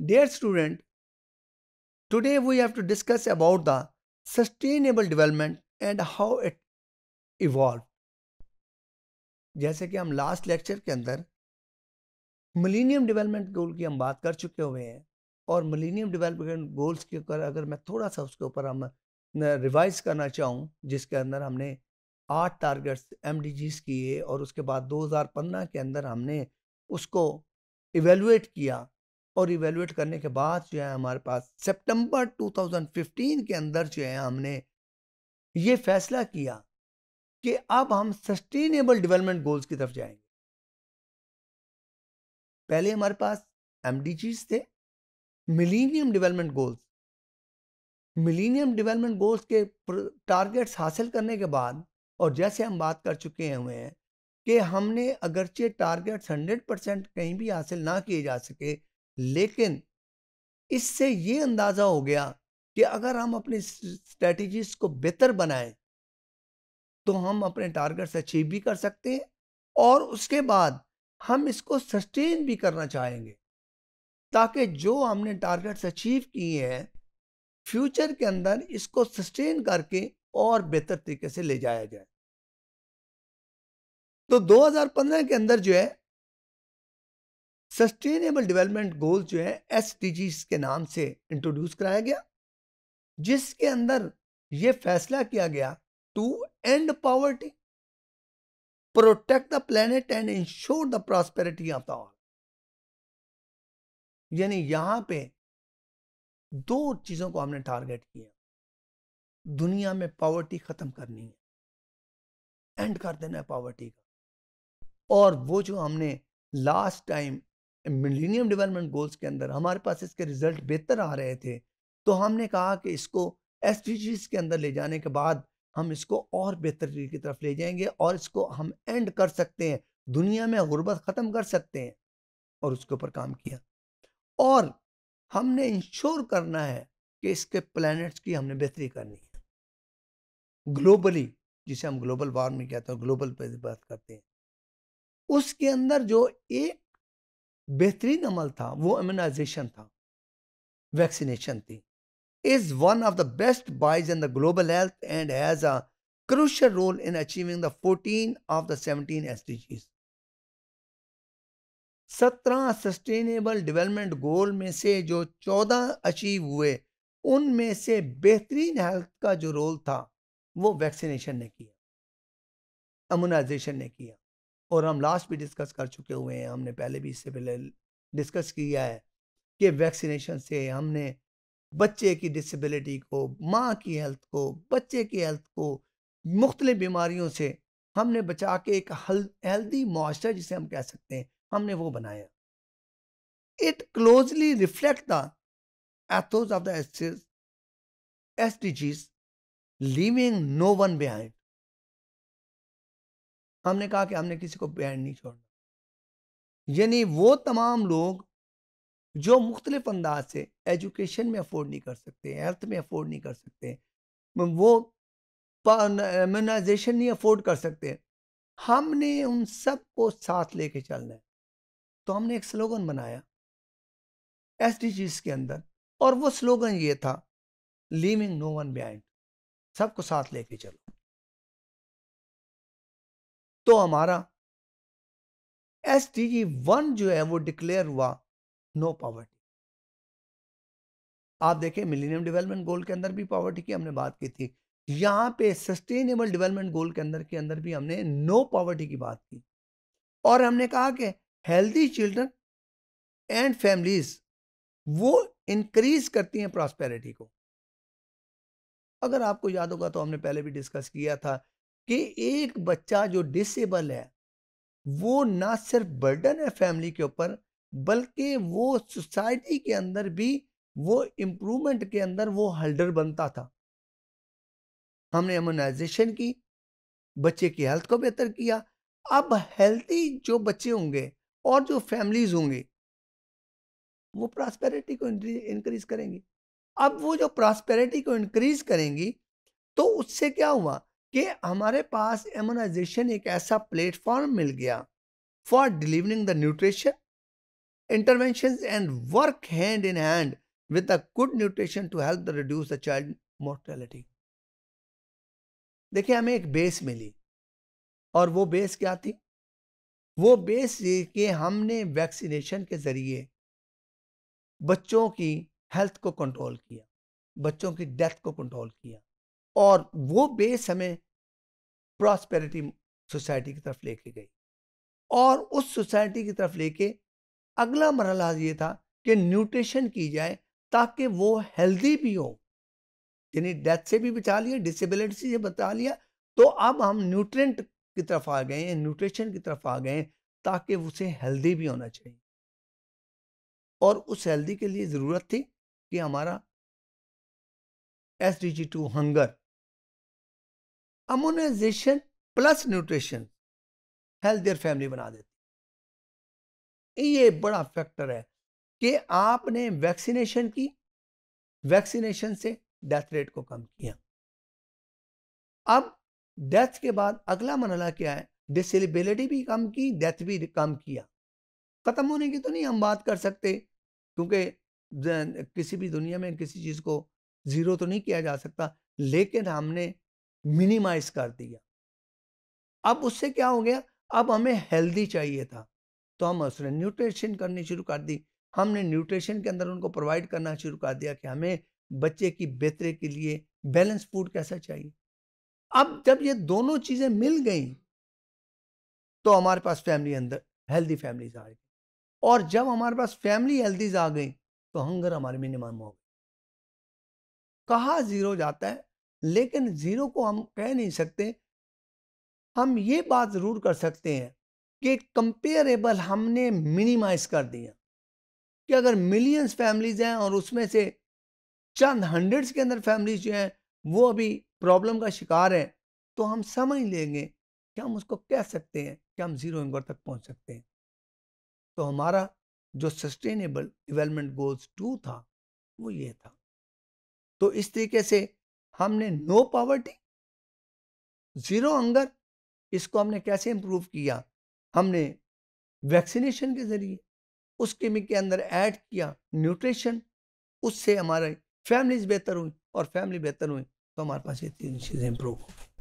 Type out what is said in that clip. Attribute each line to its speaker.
Speaker 1: Dare student today we have to discuss about the sustainable development and how it evolve जैसे कि हम last lecture के अंदर millennium development goal की हम बात कर चुके हुए हैं और मिलीनियम डेवलपमेंट गोल्स के ऊपर अगर मैं थोड़ा सा उसके ऊपर हम रिवाइज करना चाहूँ जिसके अंदर हमने आठ टारगेट्स एम किए और उसके बाद 2015 के अंदर हमने उसको इवेलुएट किया और इवेलुएट करने के बाद जो है हमारे पास सितंबर 2015 के अंदर जो है हमने ये फैसला किया कि अब हम सस्टेनेबल डेवलपमेंट गोल्स की तरफ जाएंगे पहले हमारे पास एम थे millennium development goals millennium development goals के टारगेट्स हासिल करने के बाद और जैसे हम बात कर चुके हुए हैं कि हमने अगरचे टारगेट्स 100 परसेंट कहीं भी हासिल ना किए जा सके लेकिन इससे ये अंदाज़ा हो गया कि अगर हम अपनी स्ट्रेटजीज को बेहतर बनाएं तो हम अपने टारगेट्स अचीव भी कर सकते हैं और उसके बाद हम इसको सस्टेन भी करना चाहेंगे ताकि जो हमने टारगेट्स अचीव किए हैं फ्यूचर के अंदर इसको सस्टेन करके और बेहतर तरीके से ले जाया जाए तो 2015 के अंदर जो है सस्टेनेबल डेवलपमेंट गोल जो है एस के नाम से इंट्रोड्यूस कराया गया जिसके अंदर ये फैसला किया गया to end poverty protect the planet and ensure the prosperity of the all यानी यहां पे दो चीजों को हमने टारगेट किया दुनिया में पॉवर्टी खत्म करनी है एंड कर देना है पॉवर्टी का और वो जो हमने last time millennium development goals के अंदर हमारे पास इसके रिजल्ट बेहतर आ रहे थे तो हमने कहा कि इसको एस के अंदर ले जाने के बाद हम इसको और बेहतर की तरफ ले जाएंगे और इसको हम एंड कर सकते हैं दुनिया में गुर्बत ख़त्म कर सकते हैं और उसके ऊपर काम किया और हमने इंश्योर करना है कि इसके प्लैनेट्स की हमने बेहतरी करनी है ग्लोबली जिसे हम ग्लोबल वार्मिंग कहते हैं ग्लोबल पर बात करते हैं उसके अंदर जो एक बेहतरीन अमल था वो इम्यूनाइजेशन था वैक्सीनेशन थी is one of the best buys in the global health and has a crucial role in achieving the 14 of the 17 SDGs. सत्रह सस्टेनेबल डेवलपमेंट गोल में से जो 14 अचीव हुए उनमें से बेहतरीन हेल्थ का जो रोल था वो वैक्सीनेशन ने किया अमोनाइजेशन ने किया और हम लास्ट भी डिस्कस कर चुके हुए हैं हमने पहले भी इससे पहले डिस्कस किया है कि वैक्सीनेशन से हमने बच्चे की डिसेबिलिटी को माँ की हेल्थ को बच्चे की हेल्थ को मुख्तलिफ बीमारियों से हमने बचा के एक हेल्दी मॉइस्चर जिसे हम कह सकते हैं हमने वो बनाया it closely reflects the ethos S D Gs leaving no one behind हमने कहा कि हमने किसी को बैंड नहीं छोड़ना यानी वो तमाम लोग जो मुख्तलिफ अंदाज से एजुकेशन में अफोर्ड नहीं कर सकते हेल्थ में अफोर्ड नहीं कर सकते वो इम्यूनाइजेशन नहीं अफोर्ड कर सकते हमने उन सब को साथ लेके चलना है तो हमने एक स्लोगन बनाया एस के अंदर और वो स्लोगन ये था लिविंग नो वन बिहाइंड सबको साथ लेके चलो तो हमारा एस टी जी वन जो है वो डिक्लेयर हुआ नो पॉवर्टी आप देखें मिलीनियम डेवलपमेंट गोल के अंदर भी पॉवर्टी की हमने बात की थी यहां पे सस्टेनेबल डेवलपमेंट गोल के अंदर के अंदर भी हमने नो पॉवर्टी की बात की और हमने कहा कि हेल्दी चिल्ड्रन एंड फैमिलीज वो इंक्रीज करती हैं प्रॉस्पेरिटी को अगर आपको याद होगा तो हमने पहले भी डिस्कस किया था कि एक बच्चा जो डिसेबल है वो ना सिर्फ बर्डन है फैमिली के ऊपर बल्कि वो सोसाइटी के अंदर भी वो इम्प्रूवमेंट के अंदर वो हल्डर बनता था हमने एमोनाइजेशन की बच्चे की हेल्थ को बेहतर किया अब हेल्थी जो बच्चे होंगे और जो फैमिलीज होंगे वो प्रॉस्पेरिटी को इंक्रीज करेंगी अब वो जो प्रॉस्पेरिटी को इंक्रीज करेंगी तो उससे क्या हुआ कि हमारे पास एमोनाइजेशन एक ऐसा प्लेटफॉर्म मिल गया for delivering the nutrition intervention and work hand in hand with a good nutrition to help the reduce the child mortality देखिए हमें एक बेस मिली और वो बेस क्या थी वो बेस ये कि हमने वैक्सीनेशन के ज़रिए बच्चों की हेल्थ को कंट्रोल किया बच्चों की डेथ को कंट्रोल किया और वो बेस हमें प्रॉस्पेरिटी सोसाइटी की तरफ लेके गई और उस सोसाइटी की तरफ लेके अगला मरहला ये था कि न्यूट्रिशन की जाए ताकि वो हेल्दी भी हो यानी डेथ से भी बचा लिया डिसेबिलिटी से बचा लिया तो अब हम न्यूट्रेंट की तरफ आ गए हैं न्यूट्रिशन की तरफ आ गए ताकि उसे हेल्दी भी होना चाहिए और उस हेल्दी के लिए ज़रूरत थी कि हमारा S D G two hunger immunization plus nutrition healthier family बना देती ये बड़ा फैक्टर है कि आपने वैक्सीनेशन की वैक्सीनेशन से डेथ रेट को कम किया अब डेथ के बाद अगला मरला क्या है डिसेबिलिटी भी कम की डेथ भी कम किया ख़त्म होने की तो नहीं हम बात कर सकते क्योंकि किसी भी दुनिया में किसी चीज़ को ज़ीरो तो नहीं किया जा सकता लेकिन हमने मिनिमाइज कर दिया अब उससे क्या हो गया अब हमें हेल्दी चाहिए था तो हम उसने न्यूट्रिशन करनी शुरू कर दी हमने न्यूट्रिशन के अंदर उनको प्रोवाइड करना शुरू कर दिया कि हमें बच्चे की बेहतरी के लिए बैलेंस फूड कैसा चाहिए अब जब ये दोनों चीज़ें मिल गई तो हमारे पास फैमिली अंदर हेल्दी फैमिलीज आ गई और जब हमारे पास फैमिली हेल्दीज आ गई तो हंगर हमारे मिनिमम हो गए कहा जीरो जाता है लेकिन ज़ीरो को हम कह नहीं सकते हम ये बात ज़रूर कर सकते हैं कि कंपेरेबल हमने मिनिमाइज कर दिया कि अगर मिलियंस फैमिलीज़ हैं और उसमें से चंद हंड्रेड्स के अंदर फैमिलीज जो हैं वो अभी प्रॉब्लम का शिकार हैं तो हम समझ लेंगे कि हम उसको कह सकते हैं कि हम ज़ीरो एंगर तक पहुंच सकते हैं तो हमारा जो सस्टेनेबल डेवलपमेंट गोल्स टू था वो ये था तो इस तरीके से हमने नो पावर्टी जीरो अंगर इसको हमने कैसे इम्प्रूव किया हमने वैक्सीनेशन के ज़रिए उस केमिक के अंदर ऐड किया न्यूट्रिशन उससे हमारे फैमिलीज बेहतर हुई और फैमिली बेहतर हुई तो हमारे पास ये तीन चीज़ें इम्प्रूव हो गई